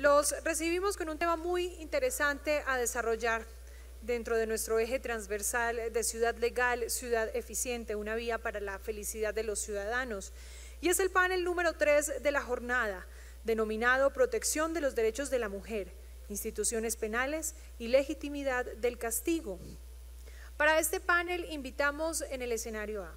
Los recibimos con un tema muy interesante a desarrollar dentro de nuestro eje transversal de ciudad legal, ciudad eficiente, una vía para la felicidad de los ciudadanos. Y es el panel número 3 de la jornada, denominado Protección de los Derechos de la Mujer, Instituciones Penales y Legitimidad del Castigo. Para este panel invitamos en el escenario A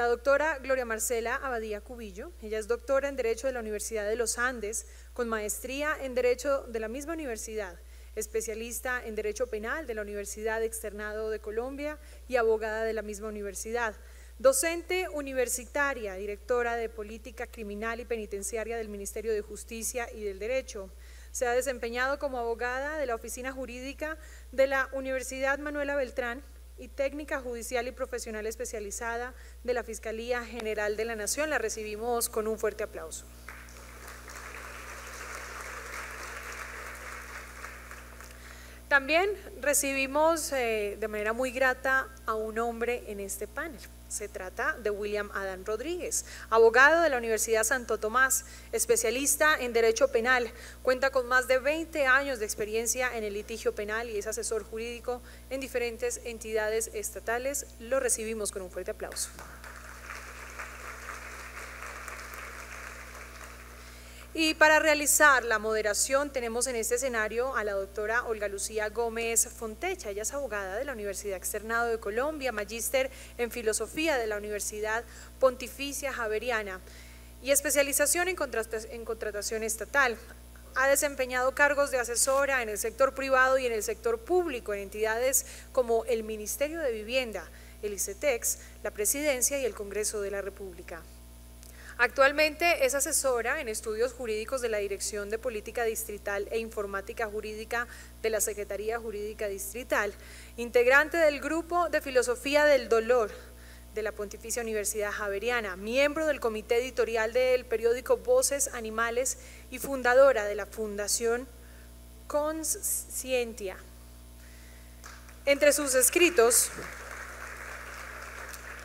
la doctora Gloria Marcela Abadía Cubillo. Ella es doctora en Derecho de la Universidad de los Andes, con maestría en Derecho de la misma universidad, especialista en Derecho Penal de la Universidad Externado de Colombia y abogada de la misma universidad. Docente universitaria, directora de Política Criminal y Penitenciaria del Ministerio de Justicia y del Derecho. Se ha desempeñado como abogada de la Oficina Jurídica de la Universidad Manuela Beltrán y técnica judicial y profesional especializada de la Fiscalía General de la Nación. La recibimos con un fuerte aplauso. También recibimos eh, de manera muy grata a un hombre en este panel. Se trata de William Adán Rodríguez, abogado de la Universidad Santo Tomás, especialista en Derecho Penal. Cuenta con más de 20 años de experiencia en el litigio penal y es asesor jurídico en diferentes entidades estatales. Lo recibimos con un fuerte aplauso. Y para realizar la moderación tenemos en este escenario a la doctora Olga Lucía Gómez Fontecha. Ella es abogada de la Universidad Externado de Colombia, magíster en filosofía de la Universidad Pontificia Javeriana y especialización en, contratación estatal. Ha desempeñado cargos de asesora en el sector privado y en el sector público en entidades como el Ministerio de Vivienda, el ICETEX, la Presidencia y el Congreso de la República. Actualmente es asesora en estudios jurídicos de la Dirección de Política Distrital e Informática Jurídica de la Secretaría Jurídica Distrital, integrante del Grupo de Filosofía del Dolor de la Pontificia Universidad Javeriana, miembro del comité editorial del periódico Voces Animales y fundadora de la Fundación Conscientia. Entre sus escritos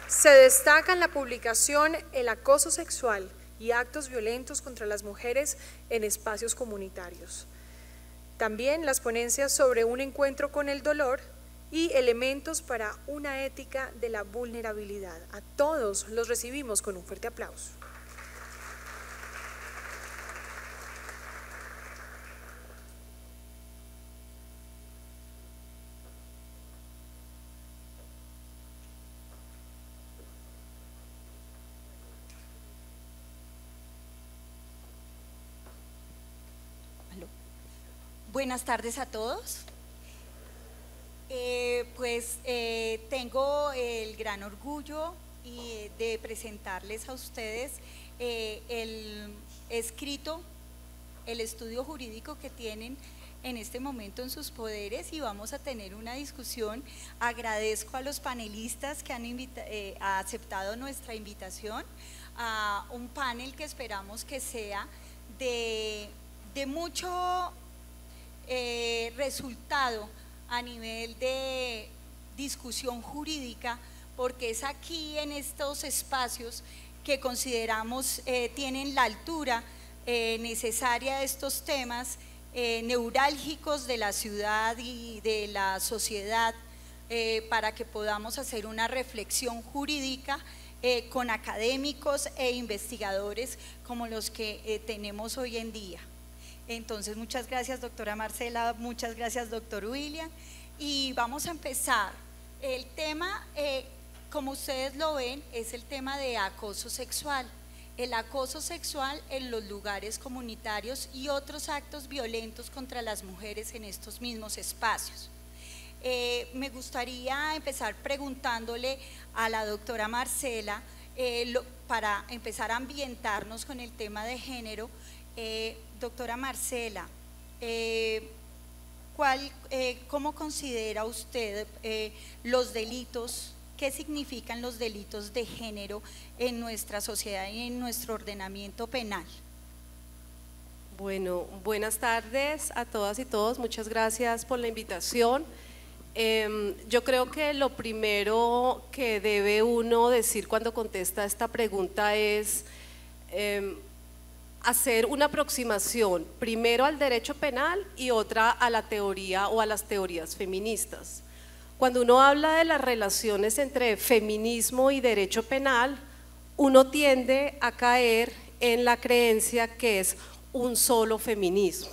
se destacan la publicación el acoso sexual y actos violentos contra las mujeres en espacios comunitarios. También las ponencias sobre un encuentro con el dolor y elementos para una ética de la vulnerabilidad. A todos los recibimos con un fuerte aplauso. Buenas tardes a todos. Eh, pues eh, tengo el gran orgullo eh, de presentarles a ustedes el escrito, el estudio jurídico que tienen en este momento en sus poderes y vamos a tener una discusión. Agradezco a los panelistas que han aceptado nuestra invitación a un panel que esperamos que sea de, de mucho eh, resultado a nivel de discusión jurídica, porque es aquí en estos espacios que consideramos eh, tienen la altura eh, necesaria de estos temas neurálgicos de la ciudad y de la sociedad para que podamos hacer una reflexión jurídica con académicos e investigadores como los que tenemos hoy en día. Entonces, muchas gracias, doctora Marcela, muchas gracias, doctor William. Y vamos a empezar. El tema, eh, como ustedes lo ven, es el tema de acoso sexual. El acoso sexual en los lugares comunitarios y otros actos violentos contra las mujeres en estos mismos espacios. Eh, me gustaría empezar preguntándole a la doctora Marcela, eh, para empezar a ambientarnos con el tema de género, doctora Marcela, eh, eh, ¿cómo considera usted eh, los delitos? ¿Qué significan los delitos de género en nuestra sociedad y en nuestro ordenamiento penal? Bueno, buenas tardes a todas y todos. Muchas gracias por la invitación. Em, yo creo que lo primero que debe uno decir cuando contesta esta pregunta es, em, hacer una aproximación primero al derecho penal y otra a la teoría o a las teorías feministas. Cuando uno habla de las relaciones entre feminismo y derecho penal, uno tiende a caer en la creencia que es un solo feminismo.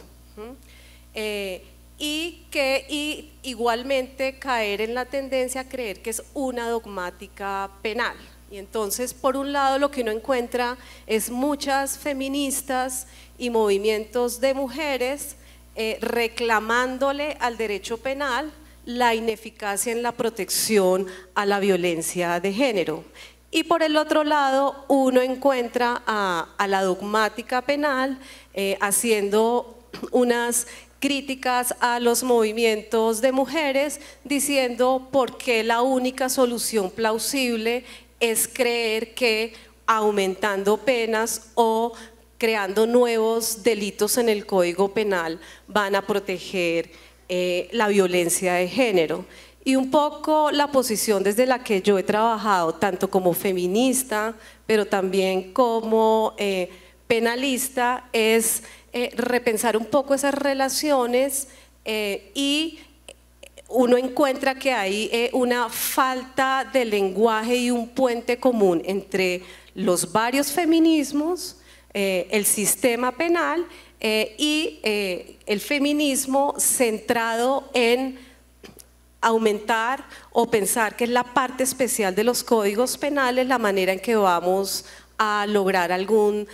Eh, y que igualmente caer en la tendencia a creer que es una dogmática penal. Y entonces, por un lado, lo que uno encuentra es muchas feministas y movimientos de mujeres eh, reclamándole al derecho penal la ineficacia en la protección a la violencia de género. Y por el otro lado, uno encuentra a, la dogmática penal eh, haciendo unas críticas a los movimientos de mujeres diciendo por qué la única solución plausible es creer que aumentando penas o creando nuevos delitos en el Código Penal van a proteger eh, la violencia de género. Y un poco la posición desde la que yo he trabajado, tanto como feminista, pero también como eh, penalista, es eh, repensar un poco esas relaciones y uno encuentra que hay eh, una falta de lenguaje y un puente común entre los varios feminismos, eh, el sistema penal eh, y el feminismo centrado en aumentar o pensar que es la parte especial de los códigos penales la manera en que vamos a lograr algún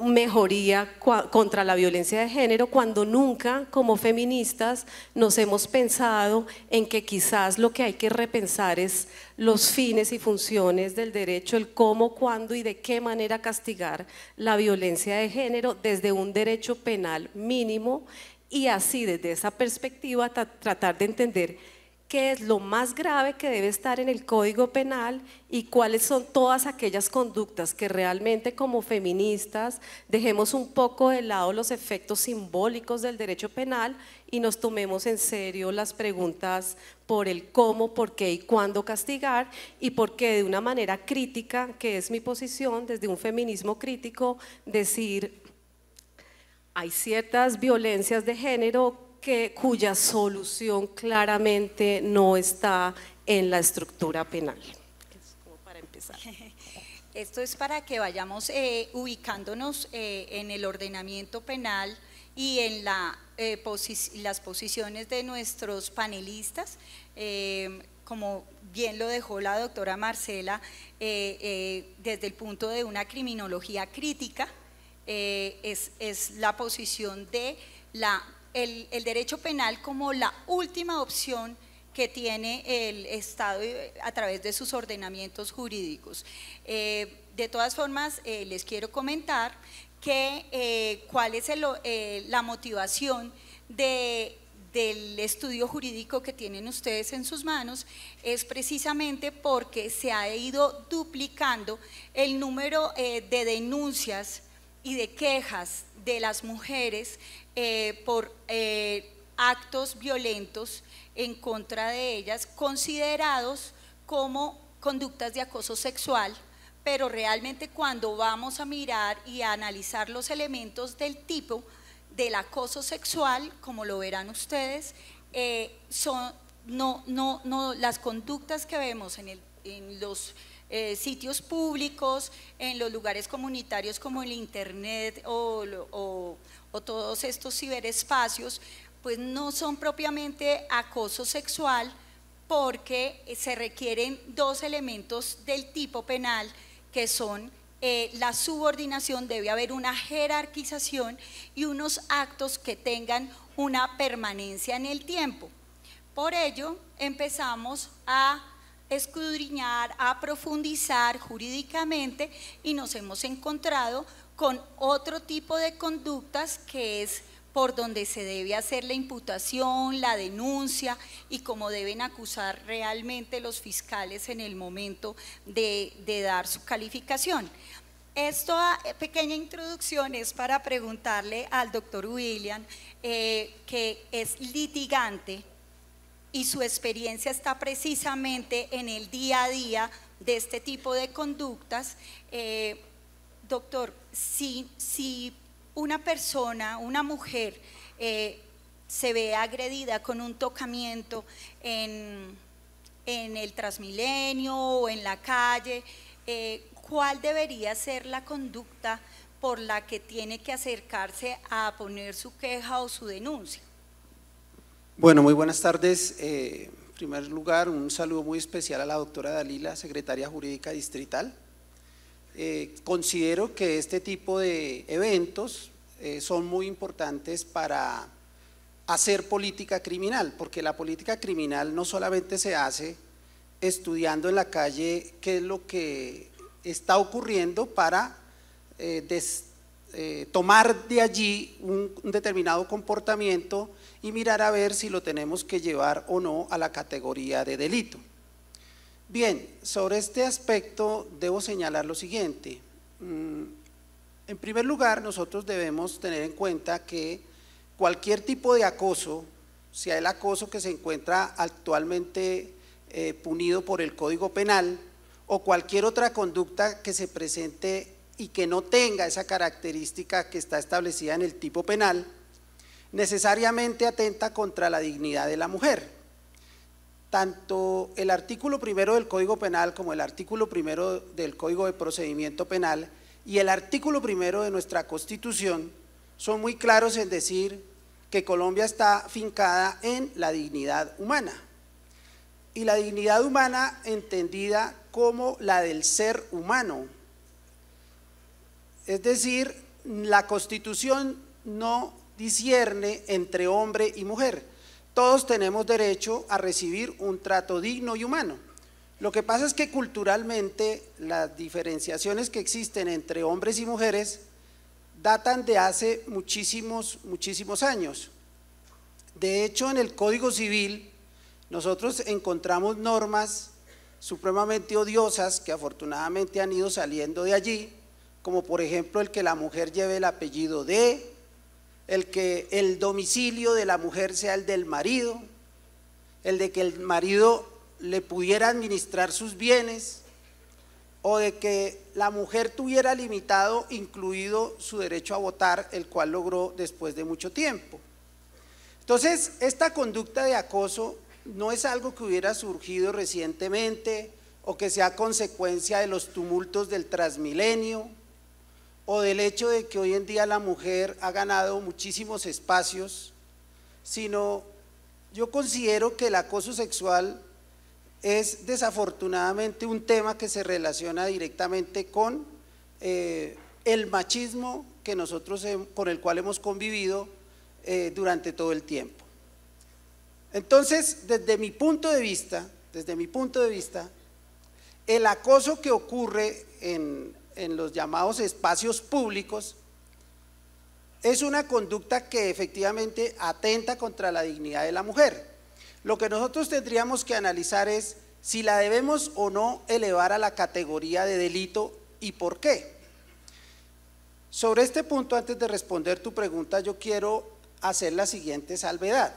mejoría contra la violencia de género cuando nunca como feministas nos hemos pensado en que quizás lo que hay que repensar es los fines y funciones del derecho, el cómo, cuándo y de qué manera castigar la violencia de género desde un derecho penal mínimo y así desde esa perspectiva tratar de entender qué es lo más grave que debe estar en el Código Penal y cuáles son todas aquellas conductas que realmente como feministas dejemos un poco de lado los efectos simbólicos del derecho penal y nos tomemos en serio las preguntas por el cómo, por qué y cuándo castigar y por qué de una manera crítica, que es mi posición desde un feminismo crítico, decir hay ciertas violencias de género cuya solución claramente no está en la estructura penal. Esto es para que vayamos eh, ubicándonos eh, en el ordenamiento penal y en eh, las posiciones de nuestros panelistas. como bien lo dejó la doctora Marcela, desde el punto de una criminología crítica, es la posición de la el, derecho penal como la última opción que tiene el Estado eh, a través de sus ordenamientos jurídicos. Eh, de todas formas, eh, les quiero comentar que cuál es la motivación del estudio jurídico que tienen ustedes en sus manos, es precisamente porque se ha ido duplicando el número de denuncias y de quejas de las mujeres eh, por eh, actos violentos en contra de ellas, considerados como conductas de acoso sexual, pero realmente cuando vamos a mirar y a analizar los elementos del tipo del acoso sexual, como lo verán ustedes, eh, son, no, no, no, las conductas que vemos en, el, en los eh, sitios públicos, en los lugares comunitarios como el Internet o, todos estos ciberespacios, pues no son propiamente acoso sexual porque se requieren dos elementos del tipo penal que son eh, la subordinación, debe haber una jerarquización y unos actos que tengan una permanencia en el tiempo. Por ello, empezamos a escudriñar, a profundizar jurídicamente y nos hemos encontrado con otro tipo de conductas que es por donde se debe hacer la imputación, la denuncia y cómo deben acusar realmente los fiscales en el momento de, dar su calificación. Esta ah, eh, pequeña introducción es para preguntarle al doctor William, eh, que es litigante, y su experiencia está precisamente en el día a día de este tipo de conductas. Eh, doctor, si, si una persona, una mujer, eh, se ve agredida con un tocamiento en, el Transmilenio o en la calle, eh, ¿cuál debería ser la conducta por la que tiene que acercarse a poner su queja o su denuncia? Bueno, muy buenas tardes. Eh, en primer lugar, un saludo muy especial a la doctora Dalila, secretaria jurídica distrital. Eh, considero que este tipo de eventos eh, son muy importantes para hacer política criminal, porque la política criminal no solamente se hace estudiando en la calle qué es lo que está ocurriendo para tomar de allí un determinado comportamiento y mirar a ver si lo tenemos que llevar o no a la categoría de delito. Bien, sobre este aspecto debo señalar lo siguiente. Mm, en primer lugar, nosotros debemos tener en cuenta que cualquier tipo de acoso, sea el acoso que se encuentra actualmente eh, punido por el Código Penal o cualquier otra conducta que se presente y que no tenga esa característica que está establecida en el tipo penal, necesariamente atenta contra la dignidad de la mujer. Tanto el artículo primero del Código Penal como el artículo primero del Código de Procedimiento Penal y el artículo primero de nuestra Constitución son muy claros en decir que Colombia está fincada en la dignidad humana. Y la dignidad humana entendida como la del ser humano. Es decir, la Constitución no discierne entre hombre y mujer. Todos tenemos derecho a recibir un trato digno y humano. Lo que pasa es que culturalmente las diferenciaciones que existen entre hombres y mujeres datan de hace muchísimos, muchísimos años. De hecho, en el Código Civil nosotros encontramos normas supremamente odiosas que afortunadamente han ido saliendo de allí, como por ejemplo el que la mujer lleve el apellido de, el que el domicilio de la mujer sea el del marido, el de que el marido le pudiera administrar sus bienes o de que la mujer tuviera limitado incluido su derecho a votar, el cual logró después de mucho tiempo. Entonces, esta conducta de acoso no es algo que hubiera surgido recientemente o que sea consecuencia de los tumultos del transmilenio o del hecho de que hoy en día la mujer ha ganado muchísimos espacios, sino yo considero que el acoso sexual es desafortunadamente un tema que se relaciona directamente con eh, el machismo que nosotros con el cual hemos convivido eh, durante todo el tiempo. Entonces, desde mi punto de vista, desde mi punto de vista, el acoso que ocurre en en los llamados espacios públicos, es una conducta que efectivamente atenta contra la dignidad de la mujer. Lo que nosotros tendríamos que analizar es si la debemos o no elevar a la categoría de delito y por qué. Sobre este punto, antes de responder tu pregunta, yo quiero hacer la siguiente salvedad.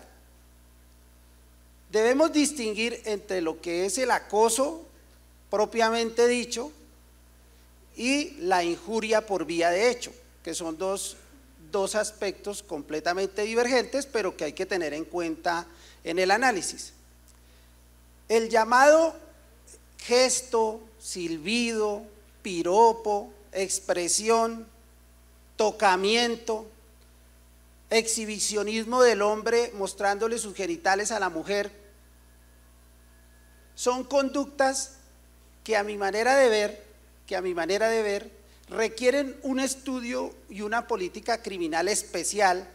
Debemos distinguir entre lo que es el acoso propiamente dicho, y la injuria por vía de hecho, que son dos, aspectos completamente divergentes, pero que hay que tener en cuenta en el análisis. El llamado gesto, silbido, piropo, expresión, tocamiento, exhibicionismo del hombre mostrándole sus genitales a la mujer, son conductas que a mi manera de ver que a mi manera de ver requieren un estudio y una política criminal especial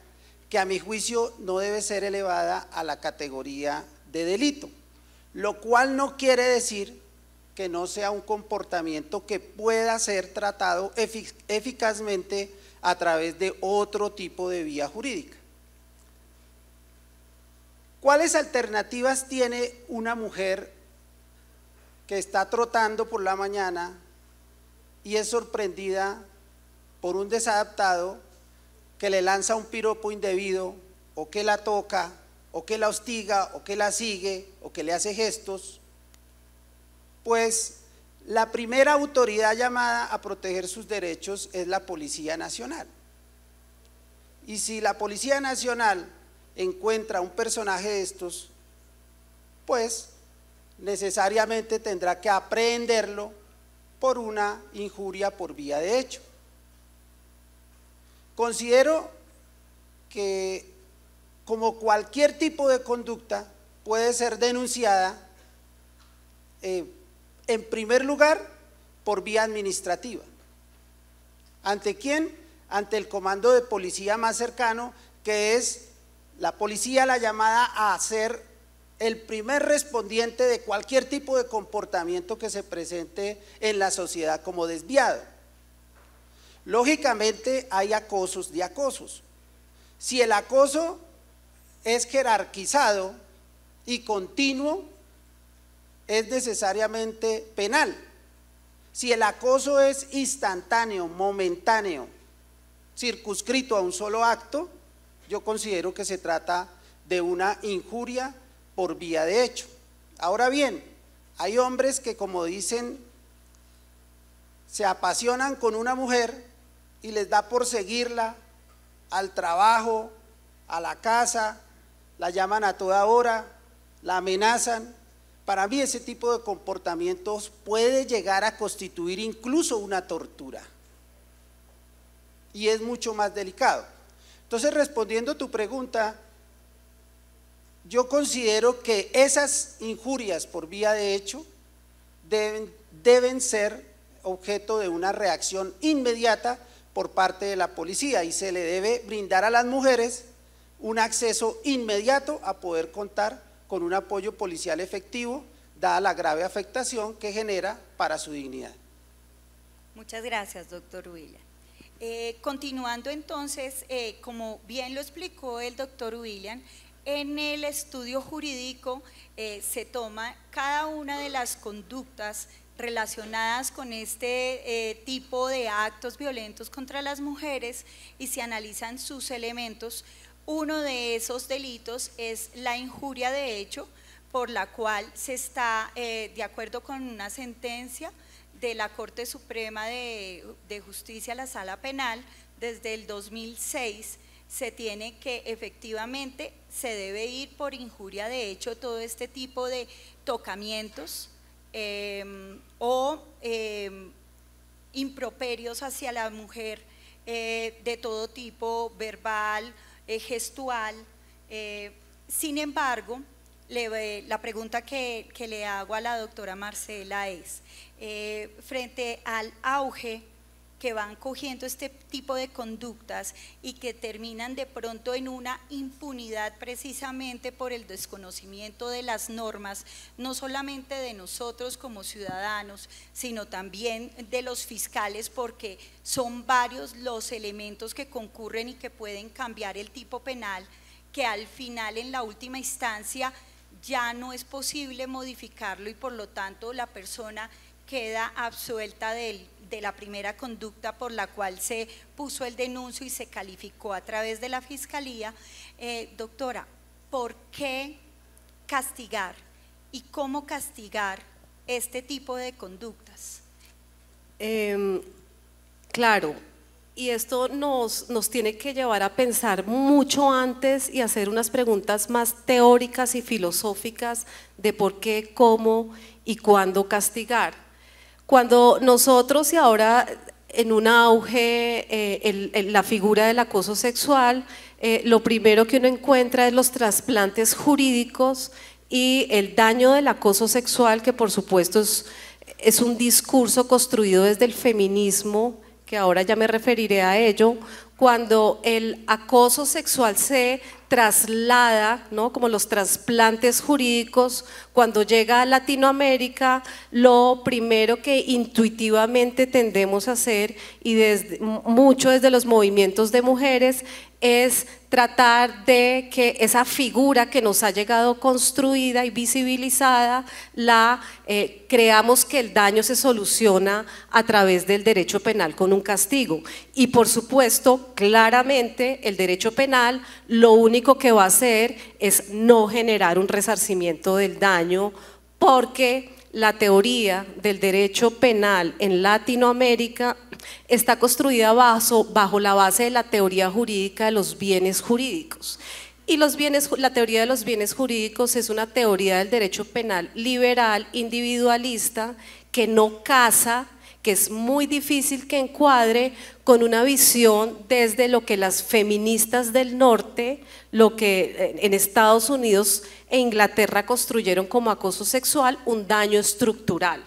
que a mi juicio no debe ser elevada a la categoría de delito, lo cual no quiere decir que no sea un comportamiento que pueda ser tratado eficazmente a través de otro tipo de vía jurídica. ¿Cuáles alternativas tiene una mujer que está trotando por la mañana y es sorprendida por un desadaptado que le lanza un piropo indebido o que la toca o que la hostiga o que la sigue o que le hace gestos, pues la primera autoridad llamada a proteger sus derechos es la Policía Nacional. Y si la Policía Nacional encuentra un personaje de estos, pues necesariamente tendrá que aprenderlo por una injuria por vía de hecho. Considero que como cualquier tipo de conducta puede ser denunciada eh, en primer lugar por vía administrativa. ¿Ante quién? Ante el comando de policía más cercano, que es la policía la llamada a hacer el primer respondiente de cualquier tipo de comportamiento que se presente en la sociedad como desviado. Lógicamente hay acosos de acosos. Si el acoso es jerarquizado y continuo, es necesariamente penal. Si el acoso es instantáneo, momentáneo, circunscrito a un solo acto, yo considero que se trata de una injuria por vía de hecho. Ahora bien, hay hombres que como dicen, se apasionan con una mujer y les da por seguirla al trabajo, a la casa, la llaman a toda hora, la amenazan. Para mí ese tipo de comportamientos puede llegar a constituir incluso una tortura. Y es mucho más delicado. Entonces, respondiendo a tu pregunta, yo considero que esas injurias por vía de hecho deben, ser objeto de una reacción inmediata por parte de la policía y se le debe brindar a las mujeres un acceso inmediato a poder contar con un apoyo policial efectivo, dada la grave afectación que genera para su dignidad. Muchas gracias, doctor William. Eh, continuando entonces, eh, como bien lo explicó el doctor William, en el estudio jurídico eh, se toma cada una de las conductas relacionadas con este eh, tipo de actos violentos contra las mujeres y se analizan sus elementos. Uno de esos delitos es la injuria de hecho, por la cual se está, eh, de acuerdo con una sentencia de la Corte Suprema de, de Justicia, la Sala Penal, desde el 2006, se tiene que efectivamente, se debe ir por injuria de hecho todo este tipo de tocamientos em, o em, improperios hacia la mujer eh, de todo tipo, verbal, eh, gestual. Eh. sin embargo, la pregunta que, que, le hago a la doctora Marcela es, frente al auge que van cogiendo este tipo de conductas y que terminan de pronto en una impunidad precisamente por el desconocimiento de las normas, no solamente de nosotros como ciudadanos, sino también de los fiscales, porque son varios los elementos que concurren y que pueden cambiar el tipo penal, que al final en la última instancia ya no es posible modificarlo y por lo tanto la persona queda absuelta del de la primera conducta por la cual se puso el denuncio y se calificó a través de la fiscalía. Eh, doctora, ¿por qué castigar y cómo castigar este tipo de conductas? Em, claro, y esto nos, nos tiene que llevar a pensar mucho antes y hacer unas preguntas más teóricas y filosóficas de por qué, cómo y cuándo castigar cuando nosotros y ahora en un auge eh, la figura del acoso sexual, eh, lo primero que uno encuentra es los trasplantes jurídicos y el daño del acoso sexual, que por supuesto es un discurso construido desde el feminismo, que ahora ya me referiré a ello, cuando el acoso sexual se traslada, ¿no? como los trasplantes jurídicos, cuando llega a Latinoamérica, lo primero que intuitivamente tendemos a hacer, y desde, mucho desde los movimientos de mujeres, es tratar de que esa figura que nos ha llegado construida y visibilizada, la eh, creamos que el daño se soluciona a través del derecho penal con un castigo. Y por supuesto, claramente el derecho penal lo único que va a hacer es no generar un resarcimiento del daño porque la teoría del derecho penal en Latinoamérica está construida bajo, bajo la base de la teoría jurídica de los bienes jurídicos. Y los bienes, la teoría de los bienes jurídicos es una teoría del derecho penal liberal, individualista, que no casa que es muy difícil que encuadre con una visión desde lo que las feministas del norte, lo que eh, en Estados Unidos e Inglaterra construyeron como acoso sexual, un daño estructural.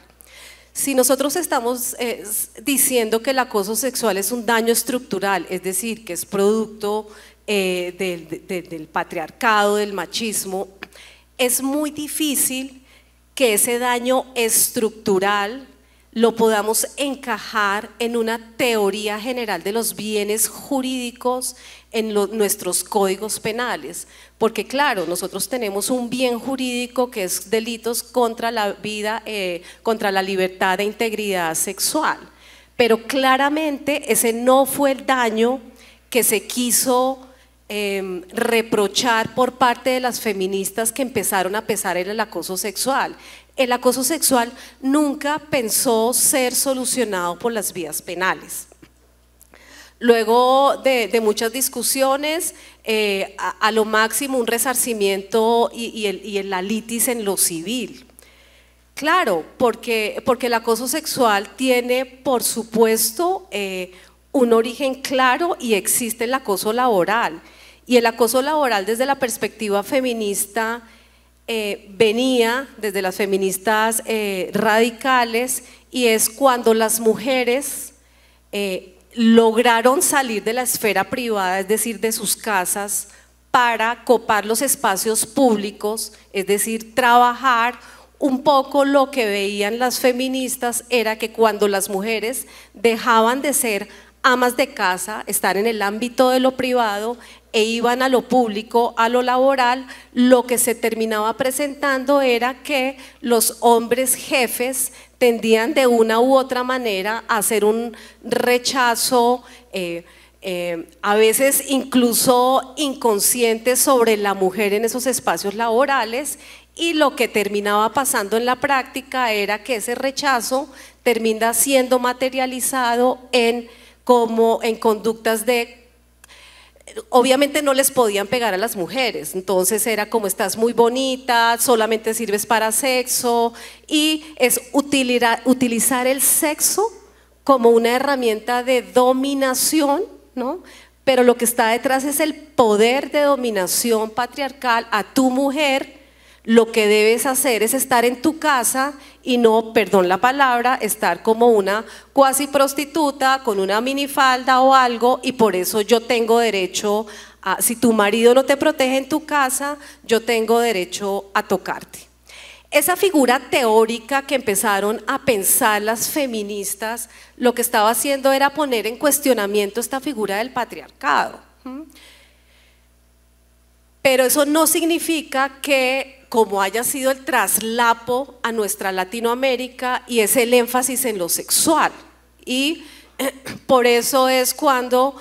Si nosotros estamos eh, diciendo que el acoso sexual es un daño estructural, es decir, que es producto eh, del patriarcado, del machismo, es muy difícil que ese daño estructural lo podamos encajar en una teoría general de los bienes jurídicos en nuestros códigos penales. Porque claro, nosotros tenemos un bien jurídico que es delitos contra la vida, eh, contra la libertad e integridad sexual. Pero claramente ese no fue el daño que se quiso em, reprochar por parte de las feministas que empezaron a pesar en el acoso sexual el acoso sexual nunca pensó ser solucionado por las vías penales. Luego de, muchas discusiones, eh, a, lo máximo un resarcimiento y, la litis en lo civil. Claro, porque, porque el acoso sexual tiene, por supuesto, eh, un origen claro y existe el acoso laboral. Y el acoso laboral desde la perspectiva feminista eh, venía desde las feministas eh, radicales y es cuando las mujeres eh, lograron salir de la esfera privada, es decir, de sus casas, para copar los espacios públicos, es decir, trabajar. Un poco lo que veían las feministas era que cuando las mujeres dejaban de ser amas de casa, estar en el ámbito de lo privado, e iban a lo público, a lo laboral, lo que se terminaba presentando era que los hombres jefes tendían de una u otra manera a hacer un rechazo, eh, eh, a veces incluso inconsciente sobre la mujer en esos espacios laborales y lo que terminaba pasando en la práctica era que ese rechazo termina siendo materializado en, como, en conductas de obviamente no les podían pegar a las mujeres, entonces era como estás muy bonita, solamente sirves para sexo y es utilizar, el sexo como una herramienta de dominación, ¿no? Pero lo que está detrás es el poder de dominación patriarcal a tu mujer lo que debes hacer es estar en tu casa y no, perdón la palabra, estar como una cuasi prostituta con una minifalda o algo y por eso yo tengo derecho a, si tu marido no te protege en tu casa, yo tengo derecho a tocarte. Esa figura teórica que empezaron a pensar las feministas, lo que estaba haciendo era poner en cuestionamiento esta figura del patriarcado. ¿Mm? Pero eso no significa que como haya sido el traslapo a nuestra Latinoamérica y es el énfasis en lo sexual. Y por eso es cuando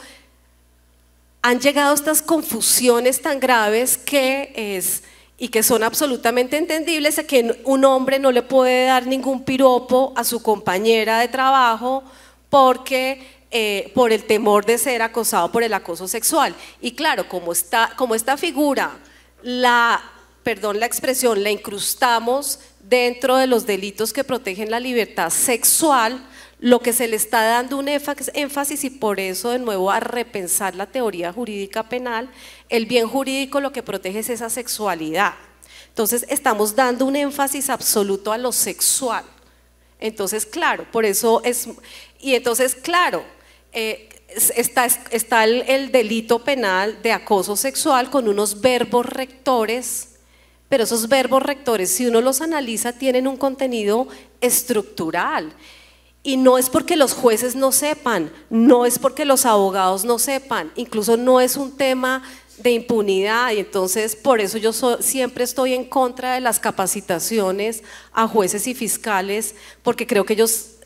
han llegado estas confusiones tan graves que es y que son absolutamente entendibles, que un hombre no le puede dar ningún piropo a su compañera de trabajo porque eh, por el temor de ser acosado por el acoso sexual. Y claro, como, está, como esta figura la perdón la expresión, la incrustamos dentro de los delitos que protegen la libertad sexual, lo que se le está dando un énfasis y por eso de nuevo a repensar la teoría jurídica penal, el bien jurídico lo que protege es esa sexualidad. Entonces estamos dando un énfasis absoluto a lo sexual. Entonces, claro, por eso es, y entonces, claro, eh, está, está el delito penal de acoso sexual con unos verbos rectores pero esos verbos rectores, si uno los analiza, tienen un contenido estructural. Y no es porque los jueces no sepan, no es porque los abogados no sepan, incluso no es un tema de impunidad y entonces por eso yo siempre estoy en contra de las capacitaciones a jueces y fiscales porque creo que ellos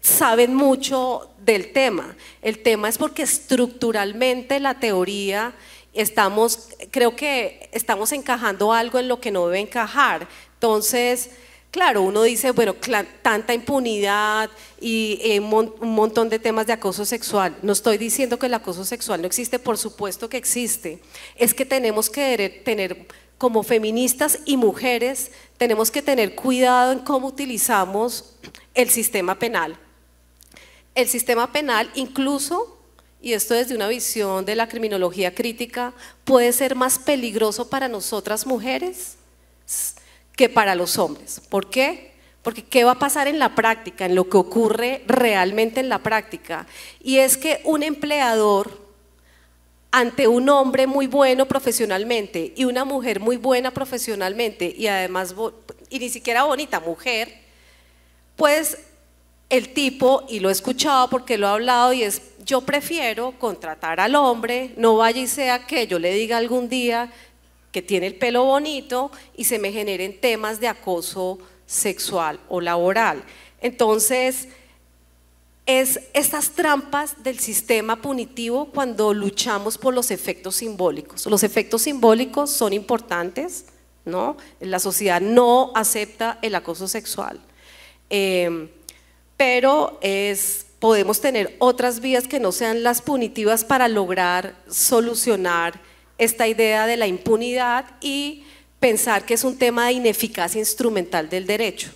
saben mucho del tema. El tema es porque estructuralmente la teoría estamos, creo que estamos encajando algo en lo que no debe encajar. Entonces, claro, uno dice, bueno, tanta impunidad y eh, un montón de temas de acoso sexual. No estoy diciendo que el acoso sexual no existe, por supuesto que existe. Es que tenemos que tener, como feministas y mujeres, tenemos que tener cuidado en cómo utilizamos el sistema penal. El sistema penal incluso y esto desde una visión de la criminología crítica, puede ser más peligroso para nosotras mujeres que para los hombres. ¿Por qué? Porque ¿qué va a pasar en la práctica, en lo que ocurre realmente en la práctica? Y es que un empleador ante un hombre muy bueno profesionalmente y una mujer muy buena profesionalmente y además, y ni siquiera bonita mujer, pues el tipo, y lo he escuchado porque lo he hablado, y es, yo prefiero contratar al hombre, no vaya y sea que yo le diga algún día que tiene el pelo bonito y se me generen temas de acoso sexual o laboral. Entonces, es estas trampas del sistema punitivo cuando luchamos por los efectos simbólicos. Los efectos simbólicos son importantes, ¿no? La sociedad no acepta el acoso sexual. Eh, pero es, podemos tener otras vías que no sean las punitivas para lograr solucionar esta idea de la impunidad y pensar que es un tema de ineficacia instrumental del derecho.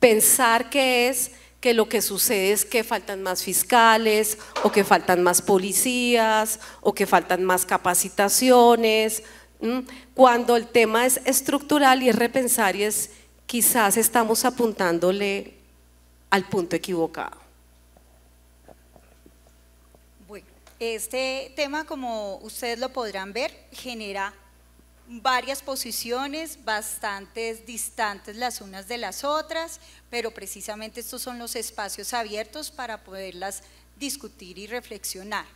Pensar que es que lo que sucede es que faltan más fiscales o que faltan más policías o que faltan más capacitaciones, cuando el tema es estructural y es repensar y es quizás estamos apuntándole al punto equivocado. Bueno, este tema, como ustedes lo podrán ver, genera varias posiciones, bastante distantes las unas de las otras, pero precisamente estos son los espacios abiertos para poderlas discutir y reflexionar.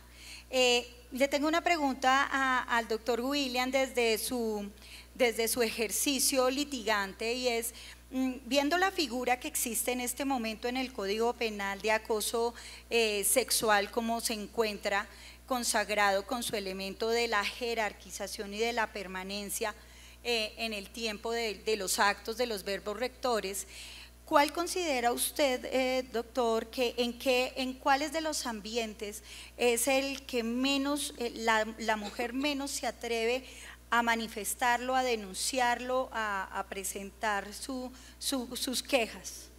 Eh, le tengo una pregunta al doctor William desde su, desde su ejercicio litigante y es, Mm, viendo la figura que existe en este momento en el Código Penal de acoso eh, sexual, como se encuentra consagrado con su elemento de la jerarquización y de la permanencia eh, en el tiempo de, los actos, de los verbos rectores, ¿cuál considera usted, eh, doctor, que en, qué, en cuáles de los ambientes es el que menos, la, la mujer menos se atreve a manifestarlo, a denunciarlo, a, presentar sus quejas.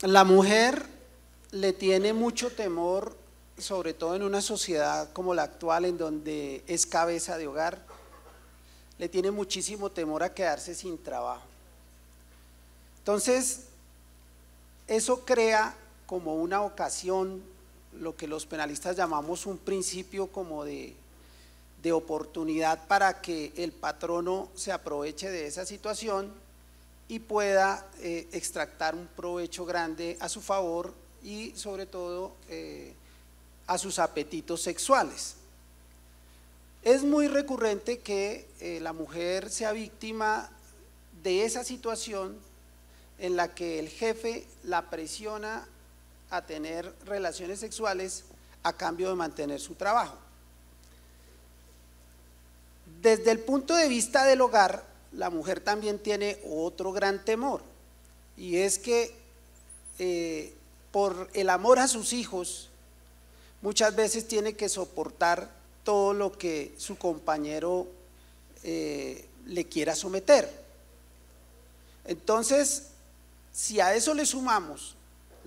La mujer le tiene mucho temor, sobre todo en una sociedad como la actual, en donde es cabeza de hogar, le tiene muchísimo temor a quedarse sin trabajo. Entonces, eso crea como una ocasión lo que los penalistas llamamos un principio como de, oportunidad para que el patrono se aproveche de esa situación y pueda eh, extractar un provecho grande a su favor y sobre todo eh, a sus apetitos sexuales. Es muy recurrente que eh, la mujer sea víctima de esa situación en la que el jefe la presiona a tener relaciones sexuales a cambio de mantener su trabajo. Desde el punto de vista del hogar, la mujer también tiene otro gran temor, y es que eh, por el amor a sus hijos, muchas veces tiene que soportar todo lo que su compañero eh, le quiera someter. Entonces, si a eso le sumamos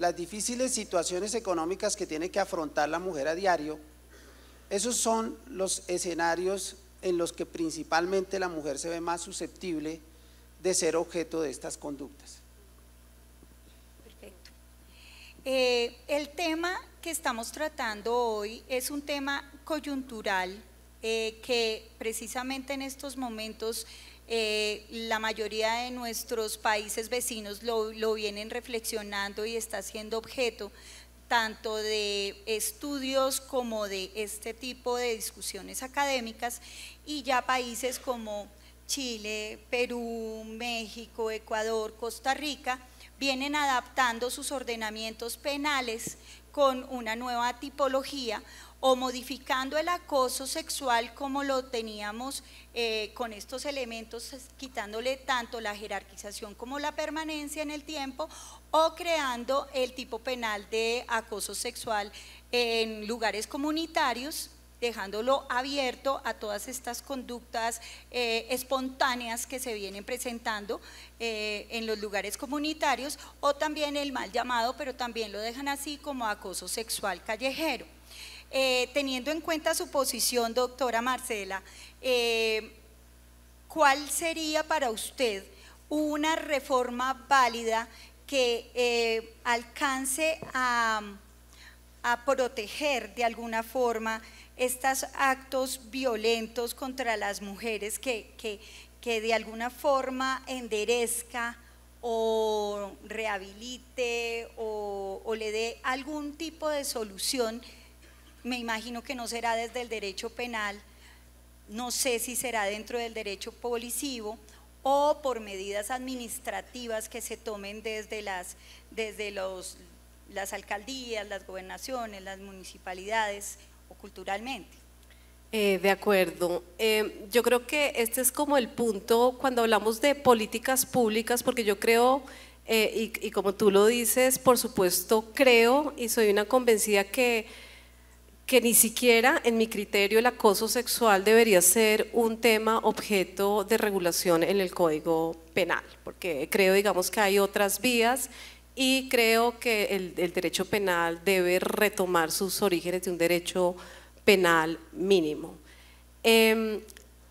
las difíciles situaciones económicas que tiene que afrontar la mujer a diario, esos son los escenarios en los que principalmente la mujer se ve más susceptible de ser objeto de estas conductas. Perfecto. Eh, el tema que estamos tratando hoy es un tema coyuntural eh, que precisamente en estos momentos eh, la mayoría de nuestros países vecinos lo, lo vienen reflexionando y está siendo objeto tanto de estudios como de este tipo de discusiones académicas y ya países como Chile, Perú, México, Ecuador, Costa Rica, vienen adaptando sus ordenamientos penales con una nueva tipología o modificando el acoso sexual como lo teníamos eh, con estos elementos, quitándole tanto la jerarquización como la permanencia en el tiempo, o creando el tipo penal de acoso sexual en lugares comunitarios, dejándolo abierto a todas estas conductas eh, espontáneas que se vienen presentando eh, en los lugares comunitarios, o también el mal llamado, pero también lo dejan así como acoso sexual callejero. Eh, teniendo en cuenta su posición, doctora Marcela, eh, ¿cuál sería para usted una reforma válida que eh, alcance a, proteger de alguna forma estos actos violentos contra las mujeres que, de alguna forma enderezca? o rehabilite o le dé algún tipo de solución me imagino que no será desde el derecho penal, no sé si será dentro del derecho policivo o por medidas administrativas que se tomen desde las, desde los, las alcaldías, las gobernaciones, las municipalidades o culturalmente. Eh, de acuerdo. Eh, yo creo que este es como el punto cuando hablamos de políticas públicas, porque yo creo, eh, y como tú lo dices, por supuesto creo y soy una convencida que que ni siquiera en mi criterio el acoso sexual debería ser un tema objeto de regulación en el Código Penal, porque creo, digamos, que hay otras vías y creo que el, derecho penal debe retomar sus orígenes de un derecho penal mínimo. Em,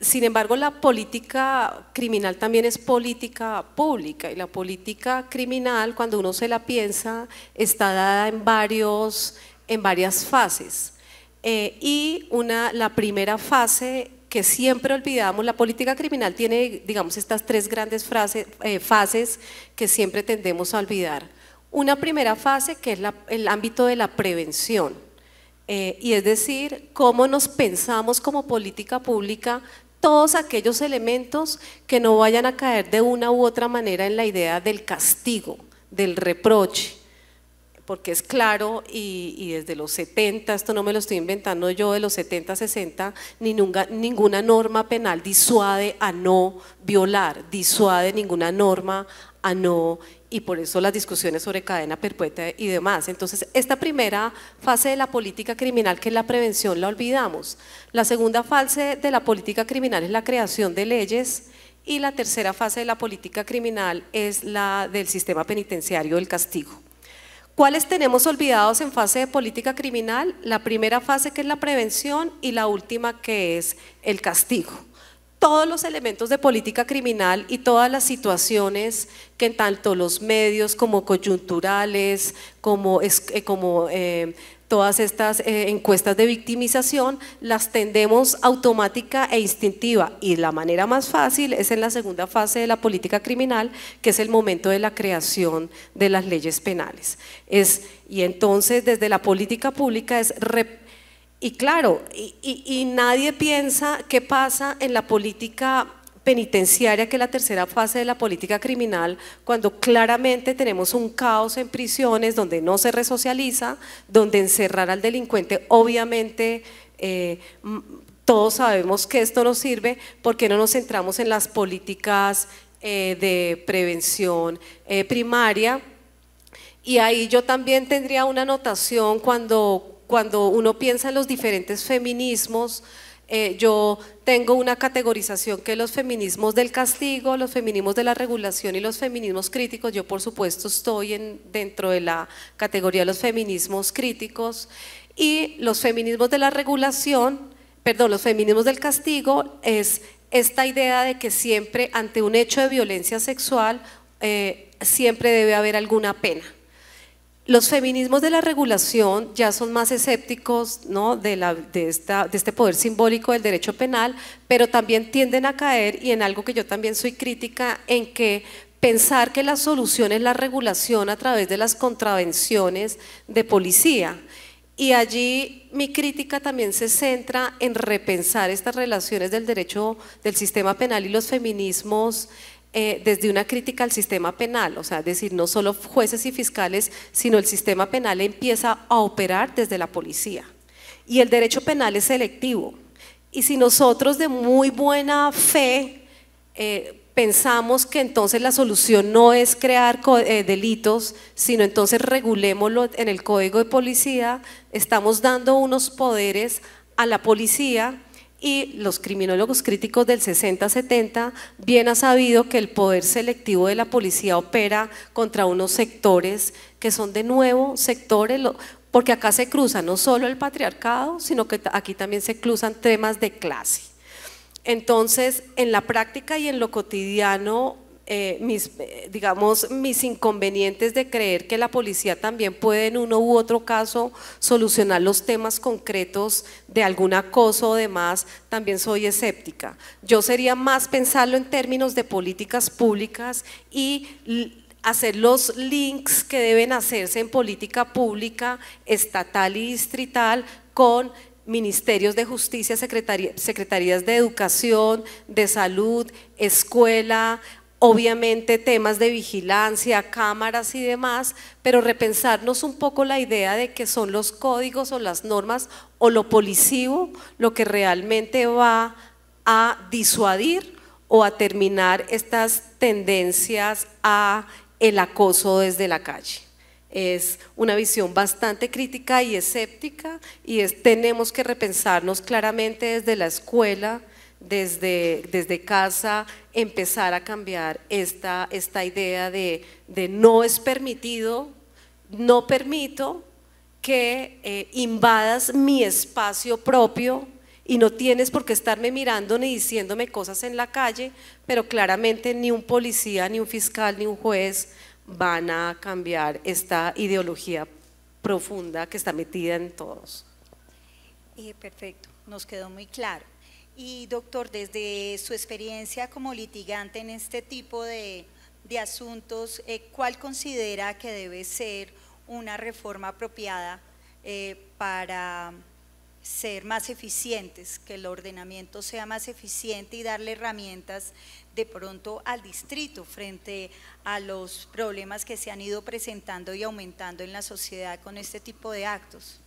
sin embargo, la política criminal también es política pública y la política criminal, cuando uno se la piensa, está dada en, varios, en varias fases. Eh, y la primera fase que siempre olvidamos, la política criminal tiene, digamos, estas tres grandes eh, fases que siempre tendemos a olvidar. Una primera fase que es el ámbito de la prevención, eh, y es decir, cómo nos pensamos como política pública todos aquellos elementos que no vayan a caer de una u otra manera en la idea del castigo, del reproche, porque es claro y, desde los 70, esto no me lo estoy inventando yo, de los 70, 60, ni nunca, ninguna norma penal disuade a no violar, disuade ninguna norma a no, y por eso las discusiones sobre cadena perpetua y demás. Entonces, esta primera fase de la política criminal, que es la prevención, la olvidamos. La segunda fase de la política criminal es la creación de leyes, y la tercera fase de la política criminal es la del sistema penitenciario del castigo. ¿Cuáles tenemos olvidados en fase de política criminal? La primera fase que es la prevención y la última que es el castigo. Todos los elementos de política criminal y todas las situaciones que tanto los medios como coyunturales, como, eh, como eh, todas estas eh, encuestas de victimización las tendemos automática e instintiva y la manera más fácil es en la segunda fase de la política criminal, que es el momento de la creación de las leyes penales. Es, y entonces desde la política pública es... Y claro, y nadie piensa qué pasa en la política penitenciaria, que es la tercera fase de la política criminal, cuando claramente tenemos un caos en prisiones donde no se resocializa, donde encerrar al delincuente obviamente... Eh, todos sabemos que esto no sirve, porque no nos centramos en las políticas eh, de prevención eh, primaria? Y ahí yo también tendría una anotación cuando, cuando uno piensa en los diferentes feminismos, eh, yo tengo una categorización que los feminismos del castigo, los feminismos de la regulación y los feminismos críticos, yo por supuesto estoy dentro de la categoría de los feminismos críticos y los feminismos de la regulación, perdón, los feminismos del castigo es esta idea de que siempre ante un hecho de violencia sexual eh, siempre debe haber alguna pena. Los feminismos de la regulación ya son más escépticos ¿no? de, de este poder simbólico del derecho penal, pero también tienden a caer, y en algo que yo también soy crítica, en que pensar que la solución es la regulación a través de las contravenciones de policía. Y allí mi crítica también se centra en repensar estas relaciones del derecho del sistema penal y los feminismos eh, desde una crítica al sistema penal, o sea, es decir, no solo jueces y fiscales, sino el sistema penal empieza a operar desde la policía. Y el derecho penal es selectivo. Y si nosotros de muy buena fe eh, pensamos que entonces la solución no es crear eh, delitos, sino entonces regulémoslo en el código de policía, estamos dando unos poderes a la policía y los criminólogos críticos del 60-70 bien ha sabido que el poder selectivo de la policía opera contra unos sectores que son de nuevo sectores, porque acá se cruza no solo el patriarcado, sino que aquí también se cruzan temas de clase. Entonces, en la práctica y en lo cotidiano, eh, mis, eh, digamos, mis inconvenientes de creer que la policía también puede en uno u otro caso solucionar los temas concretos de algún acoso o demás, también soy escéptica. Yo sería más pensarlo en términos de políticas públicas y hacer los links que deben hacerse en política pública, estatal y distrital con ministerios de justicia, secretarías de educación, de salud, escuela, obviamente temas de vigilancia, cámaras y demás, pero repensarnos un poco la idea de que son los códigos o las normas o lo policivo lo que realmente va a disuadir o a terminar estas tendencias a el acoso desde la calle. Es una visión bastante crítica y escéptica y tenemos que repensarnos claramente desde la escuela, desde, casa empezar a cambiar esta, idea de, no es permitido, no permito que eh, invadas mi espacio propio y no tienes por qué estarme mirando ni diciéndome cosas en la calle, pero claramente ni un policía, ni un fiscal, ni un juez van a cambiar esta ideología profunda que está metida en todos. Eh, perfecto, nos quedó muy claro. Y doctor, desde su experiencia como litigante en este tipo de, asuntos, eh, ¿cuál considera que debe ser una reforma apropiada eh, para ser más eficientes, que el ordenamiento sea más eficiente y darle herramientas de pronto al distrito frente a los problemas que se han ido presentando y aumentando en la sociedad con este tipo de actos?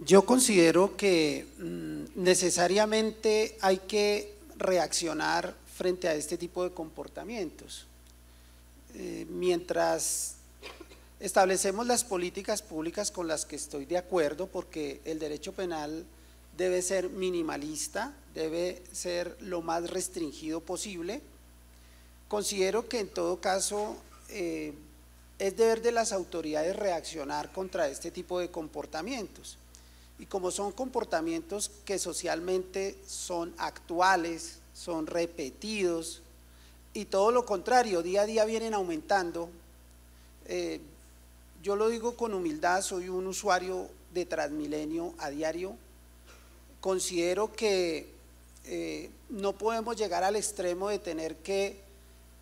yo considero que mm, necesariamente hay que reaccionar frente a este tipo de comportamientos. Eh, mientras establecemos las políticas públicas con las que estoy de acuerdo, porque el derecho penal debe ser minimalista, debe ser lo más restringido posible, considero que en todo caso eh, es deber de las autoridades reaccionar contra este tipo de comportamientos y como son comportamientos que socialmente son actuales, son repetidos y todo lo contrario, día a día vienen aumentando. Eh, yo lo digo con humildad, soy un usuario de Transmilenio a diario. Considero que eh, no podemos llegar al extremo de tener que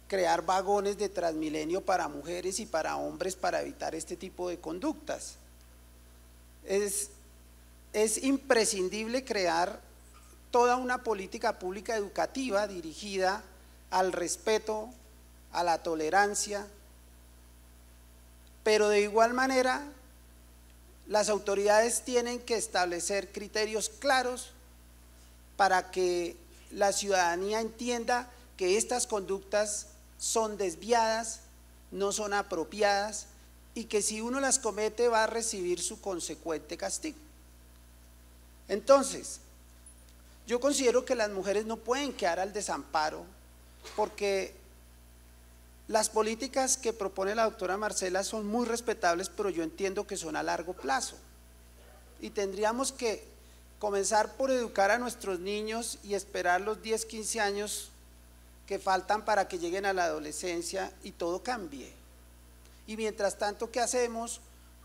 crear vagones de Transmilenio para mujeres y para hombres para evitar este tipo de conductas. Es es imprescindible crear toda una política pública educativa dirigida al respeto, a la tolerancia, pero de igual manera las autoridades tienen que establecer criterios claros para que la ciudadanía entienda que estas conductas son desviadas, no son apropiadas y que si uno las comete va a recibir su consecuente castigo. Entonces, yo considero que las mujeres no pueden quedar al desamparo porque las políticas que propone la doctora Marcela son muy respetables, pero yo entiendo que son a largo plazo. Y tendríamos que comenzar por educar a nuestros niños y esperar los 10, 15 años que faltan para que lleguen a la adolescencia y todo cambie. Y mientras tanto, ¿qué hacemos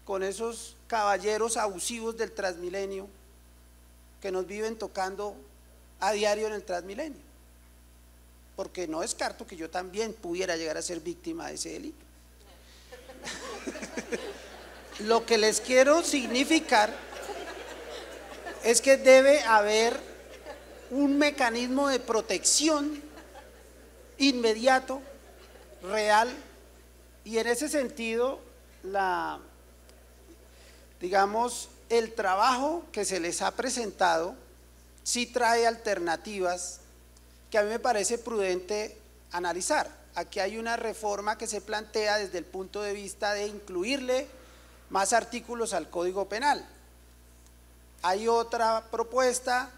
con esos caballeros abusivos del Transmilenio? que nos viven tocando a diario en el Transmilenio. Porque no descarto que yo también pudiera llegar a ser víctima de ese delito. Lo que les quiero significar es que debe haber un mecanismo de protección inmediato, real, y en ese sentido, la, digamos, el trabajo que se les ha presentado sí trae alternativas que a mí me parece prudente analizar. Aquí hay una reforma que se plantea desde el punto de vista de incluirle más artículos al Código Penal. Hay otra propuesta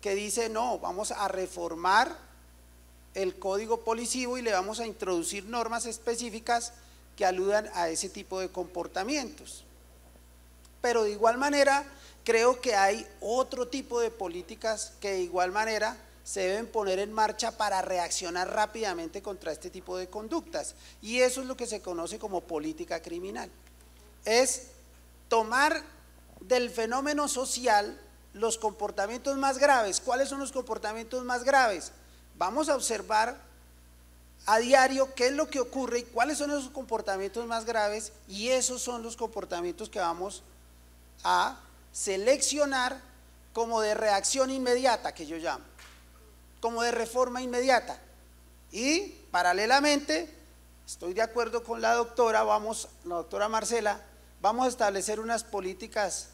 que dice, no, vamos a reformar el Código Policivo y le vamos a introducir normas específicas que aludan a ese tipo de comportamientos pero de igual manera creo que hay otro tipo de políticas que de igual manera se deben poner en marcha para reaccionar rápidamente contra este tipo de conductas. Y eso es lo que se conoce como política criminal. Es tomar del fenómeno social los comportamientos más graves. ¿Cuáles son los comportamientos más graves? Vamos a observar a diario qué es lo que ocurre y cuáles son esos comportamientos más graves y esos son los comportamientos que vamos a seleccionar como de reacción inmediata, que yo llamo, como de reforma inmediata. Y paralelamente, estoy de acuerdo con la doctora, vamos, la doctora Marcela, vamos a establecer unas políticas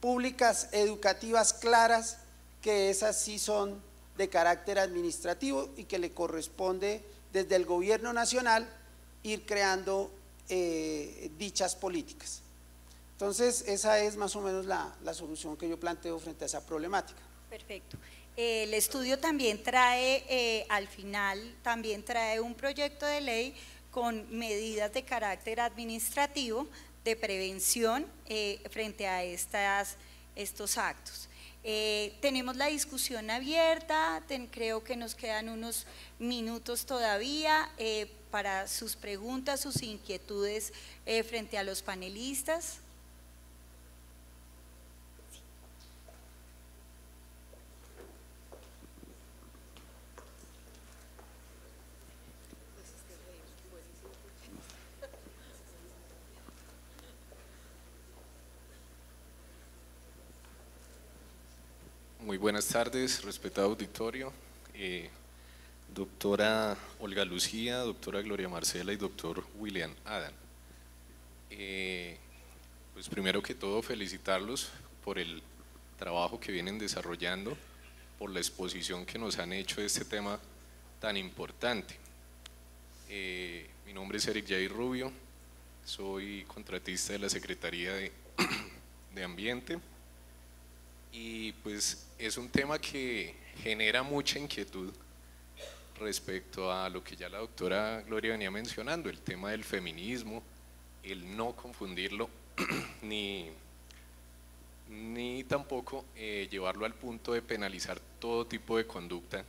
públicas educativas claras, que esas sí son de carácter administrativo y que le corresponde desde el gobierno nacional ir creando eh, dichas políticas. Entonces, esa es más o menos la, solución que yo planteo frente a esa problemática. Perfecto. el estudio también trae, eh, al final, también trae un proyecto de ley con medidas de carácter administrativo de prevención eh, frente a estas, estos actos. Eh, tenemos la discusión abierta, creo que nos quedan unos minutos todavía para sus preguntas, sus inquietudes frente a los panelistas. buenas tardes, respetado auditorio. Eh, doctora Olga Lucía, doctora Gloria Marcela y doctor William Adam. Eh, pues primero que todo, felicitarlos por el trabajo que vienen desarrollando, por la exposición que nos han hecho de este tema tan importante. Eh, mi nombre es Eric Jair Rubio, soy contratista de la Secretaría de Ambiente y pues es un tema que genera mucha inquietud respecto a lo que ya la doctora Gloria venía mencionando, el tema del feminismo, el no confundirlo, ni, ni tampoco eh, llevarlo al punto de penalizar todo tipo de conducta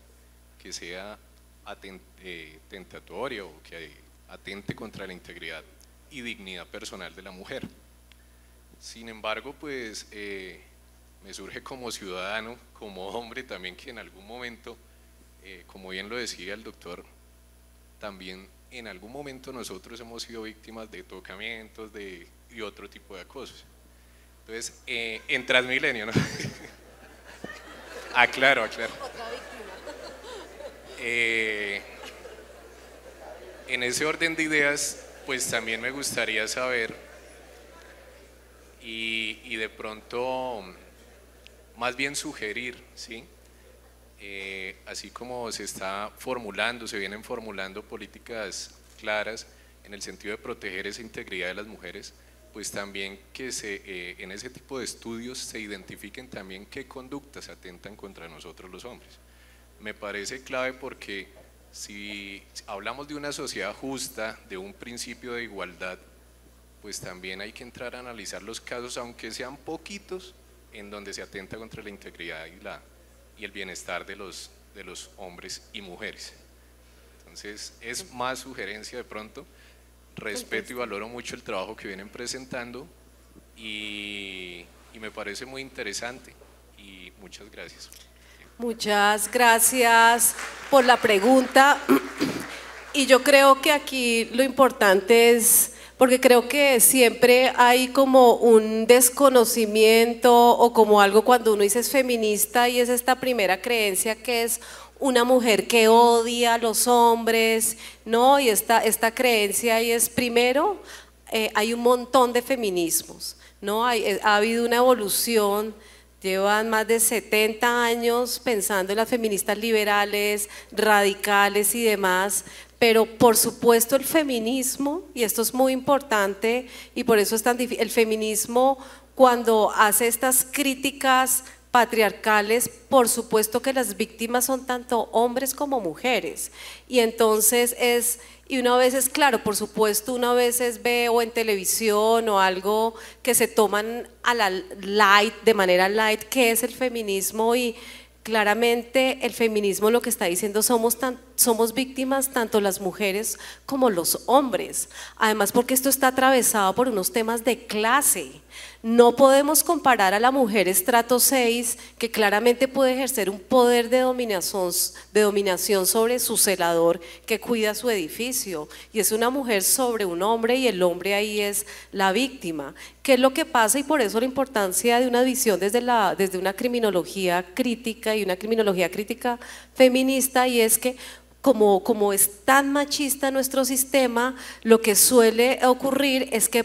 que sea eh, tentatoria o que atente contra la integridad y dignidad personal de la mujer. Sin embargo, pues eh, me surge como ciudadano, como hombre también que en algún momento, eh, como bien lo decía el doctor, también en algún momento nosotros hemos sido víctimas de tocamientos de, y otro tipo de acosos. Entonces, eh, en Transmilenio, ¿no? aclaro, aclaro. Eh, en ese orden de ideas, pues también me gustaría saber y de pronto más bien sugerir, ¿sí? Eh, así como se está formulando, se vienen formulando políticas claras en el sentido de proteger esa integridad de las mujeres, pues también que se, eh, en ese tipo de estudios se identifiquen también qué conductas atentan contra nosotros los hombres. Me parece clave porque si hablamos de una sociedad justa, de un principio de igualdad, pues también hay que entrar a analizar los casos, aunque sean poquitos, en donde se atenta contra la integridad y, la, y el bienestar de los, de los hombres y mujeres. Entonces, es más sugerencia de pronto. Respeto y valoro mucho el trabajo que vienen presentando y, y me parece muy interesante y muchas gracias. Muchas gracias por la pregunta. Y yo creo que aquí lo importante es porque creo que siempre hay como un desconocimiento o como algo cuando uno dice feminista y es esta primera creencia que es una mujer que odia a los hombres, ¿no? Y esta, esta creencia y es primero, eh, hay un montón de feminismos, ¿no? Hay, eh, ha habido una evolución Llevan más de 70 años pensando en las feministas liberales, radicales y demás, pero por supuesto el feminismo, y esto es muy importante y por eso es tan difícil, el feminismo cuando hace estas críticas patriarcales, por supuesto que las víctimas son tanto hombres como mujeres. Y entonces es, y una vez es claro, por supuesto, una vez es veo en televisión o algo que se toman a la light, de manera light, que es el feminismo y claramente el feminismo lo que está diciendo somos tan somos víctimas tanto las mujeres como los hombres. Además, porque esto está atravesado por unos temas de clase. No podemos comparar a la mujer estrato 6, que claramente puede ejercer un poder de dominación, de dominación sobre su celador que cuida su edificio, y es una mujer sobre un hombre y el hombre ahí es la víctima. ¿Qué es lo que pasa? Y por eso la importancia de una visión desde, la, desde una criminología crítica y una criminología crítica feminista, y es que como, como es tan machista nuestro sistema, lo que suele ocurrir es que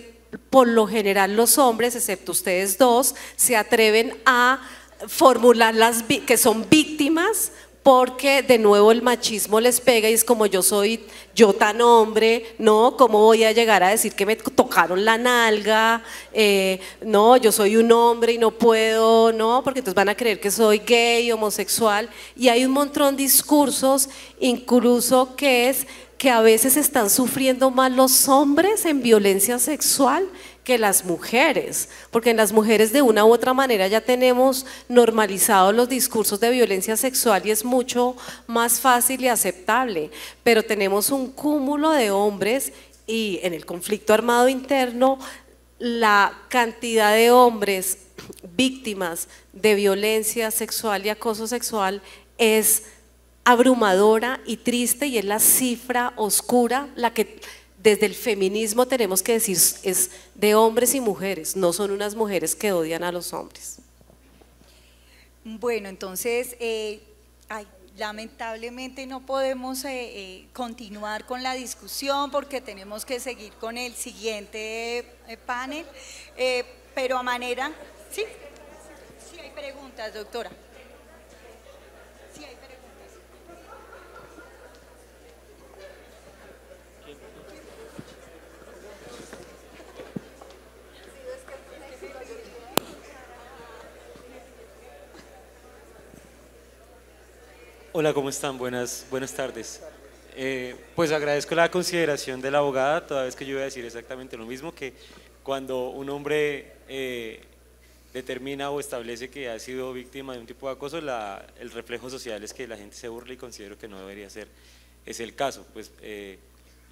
por lo general los hombres, excepto ustedes dos, se atreven a formular las que son víctimas porque de nuevo el machismo les pega y es como yo soy yo tan hombre, ¿no? ¿Cómo voy a llegar a decir que me tocaron la nalga? Eh, no, yo soy un hombre y no puedo, ¿no? Porque entonces van a creer que soy gay, homosexual. Y hay un montón de discursos, incluso que es que a veces están sufriendo más los hombres en violencia sexual que las mujeres, porque en las mujeres de una u otra manera ya tenemos normalizados los discursos de violencia sexual y es mucho más fácil y aceptable, pero tenemos un cúmulo de hombres y en el conflicto armado interno la cantidad de hombres víctimas de violencia sexual y acoso sexual es abrumadora y triste y es la cifra oscura la que desde el feminismo tenemos que decir es de hombres y mujeres, no son unas mujeres que odian a los hombres. Bueno, entonces, eh, lamentablemente no podemos eh, eh, continuar con la discusión porque tenemos que seguir con el siguiente panel, pero a manera, sí, sí hay preguntas, doctora. Hola, ¿cómo están? Buenas, buenas tardes. Eh, pues agradezco la consideración de la abogada, toda vez que yo voy a decir exactamente lo mismo, que cuando un hombre eh, determina o establece que ha sido víctima de un tipo de acoso, el reflejo social es que la gente se burla y considero que no debería ser es el caso. Pues eh,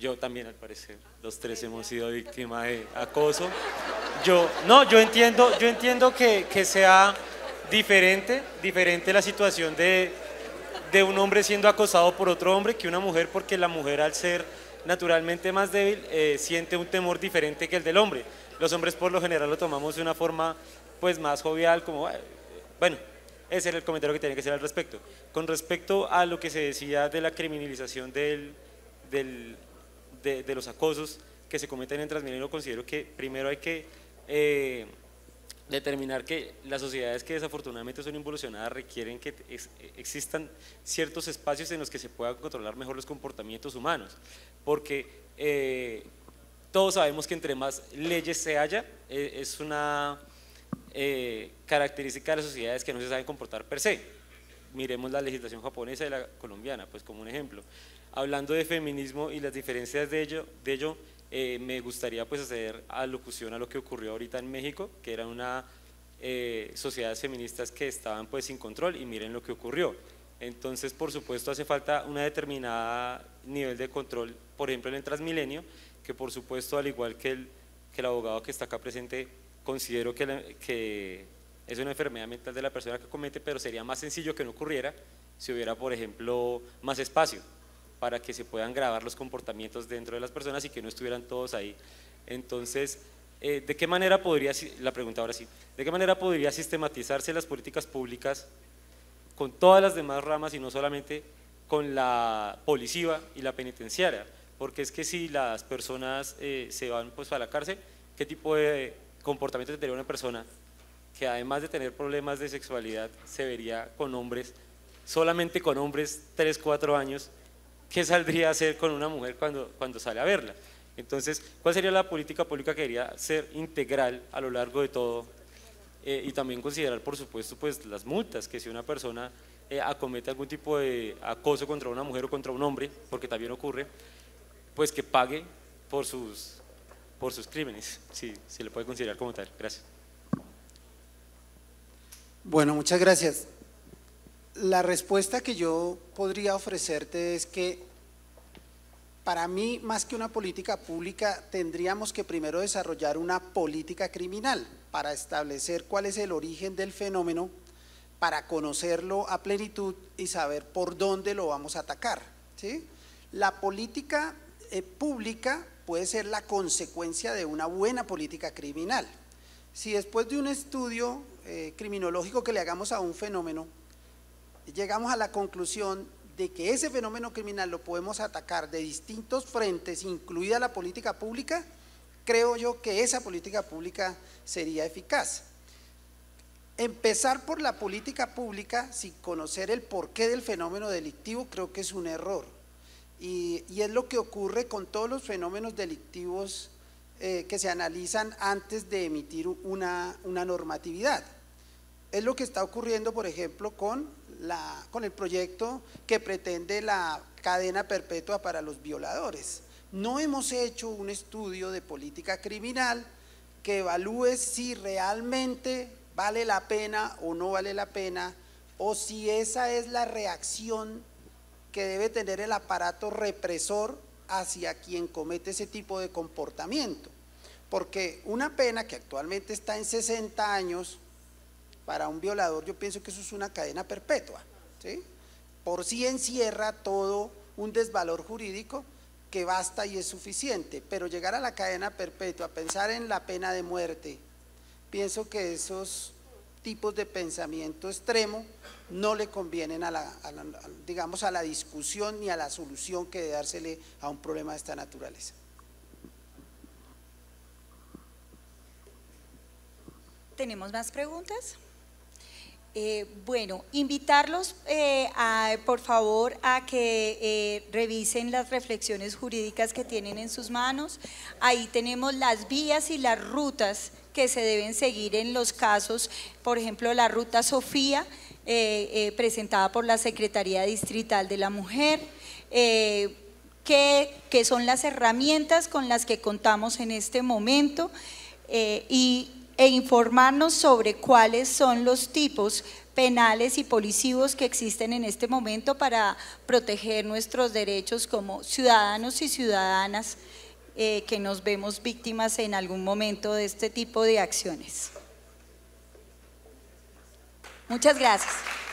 yo también, al parecer, los tres hemos sido víctima de acoso. Yo, no, yo entiendo, yo entiendo que, que sea diferente, diferente la situación de de un hombre siendo acosado por otro hombre que una mujer porque la mujer al ser naturalmente más débil eh, siente un temor diferente que el del hombre. Los hombres por lo general lo tomamos de una forma pues más jovial, como bueno, ese era el comentario que tenía que hacer al respecto. Con respecto a lo que se decía de la criminalización del, de, los acosos que se cometen en Transmilenio, considero que primero hay que eh, determinar que las sociedades que desafortunadamente son involucionadas requieren que existan ciertos espacios en los que se puedan controlar mejor los comportamientos humanos, porque eh, todos sabemos que entre más leyes se haya, e, es una eh, característica de las sociedades que no se saben comportar per se. Miremos la legislación japonesa y la colombiana, pues como un ejemplo. Hablando de feminismo y las diferencias de ello, de ello eh, me gustaría pues hacer alocución a lo que ocurrió ahorita en México, que eran una eh, sociedades feministas que estaban pues sin control y miren lo que ocurrió. Entonces, por supuesto, hace falta un determinado nivel de control, por ejemplo, en el Transmilenio, que por supuesto, al igual que el, que el abogado que está acá presente, considero que, que es una enfermedad mental de la persona que comete, pero sería más sencillo que no ocurriera si hubiera, por ejemplo, más espacio para que se puedan grabar los comportamientos dentro de las personas y que no estuvieran todos ahí. Entonces, eh, ¿de qué manera podría, la pregunta ahora sí, ¿de qué manera podría sistematizarse las políticas públicas con todas las demás ramas y no solamente con la policiva y la penitenciaria? Porque es que si las personas eh, se van pues a la cárcel, ¿qué tipo de comportamiento tendría una persona que además de tener problemas de sexualidad se vería con hombres, solamente con hombres 3, 4 años qué saldría a hacer con una mujer cuando, cuando sale a verla. Entonces, ¿cuál sería la política pública que debería ser integral a lo largo de todo? Eh, y también considerar, por supuesto, pues las multas, que si una persona eh, acomete algún tipo de acoso contra una mujer o contra un hombre, porque también ocurre, pues que pague por sus, por sus crímenes, si se le puede considerar como tal. Gracias. Bueno, muchas gracias. La respuesta que yo podría ofrecerte es que para mí, más que una política pública, tendríamos que primero desarrollar una política criminal para establecer cuál es el origen del fenómeno, para conocerlo a plenitud y saber por dónde lo vamos a atacar. La política eh, pública puede ser la consecuencia de una buena política criminal. Si después de un estudio eh, criminológico que le hagamos a un fenómeno, llegamos a la conclusión de que ese fenómeno criminal lo podemos atacar de distintos frentes, incluida la política pública, creo yo que esa política pública sería eficaz. Empezar por la política pública sin conocer el porqué del fenómeno delictivo creo que es un error. Y, es lo que ocurre con todos los fenómenos delictivos eh, que se analizan antes de emitir una normatividad. Es lo que está ocurriendo, por ejemplo, con con el proyecto que pretende la cadena perpetua para los violadores. No hemos hecho un estudio de política criminal que evalúe si realmente vale la pena o no vale la pena, o si esa es la reacción que debe tener el aparato represor hacia quien comete ese tipo de comportamiento. Porque una pena que actualmente está en 60 años, para un violador yo pienso que eso es una cadena perpetua. Por sí encierra todo un desvalor jurídico que basta y es suficiente, pero llegar a la cadena perpetua, pensar en la pena de muerte, pienso que esos tipos de pensamiento extremo no le convienen a la, digamos a la discusión ni a la solución que de dársele a un problema de esta naturaleza. ¿Tenemos más preguntas? Eh, bueno, invitarlos eh, por favor a que eh, revisen las reflexiones jurídicas que tienen en sus manos. Ahí tenemos las vías y las rutas que se deben seguir en los casos, por ejemplo, la ruta Sofía, presentada por la Secretaría Distrital de la Mujer. Que, que son las herramientas con las que contamos en este momento y e informarnos sobre cuáles son los tipos penales y policivos que existen en este momento para proteger nuestros derechos como ciudadanos y ciudadanas eh, que nos vemos víctimas en algún momento de este tipo de acciones. Muchas gracias.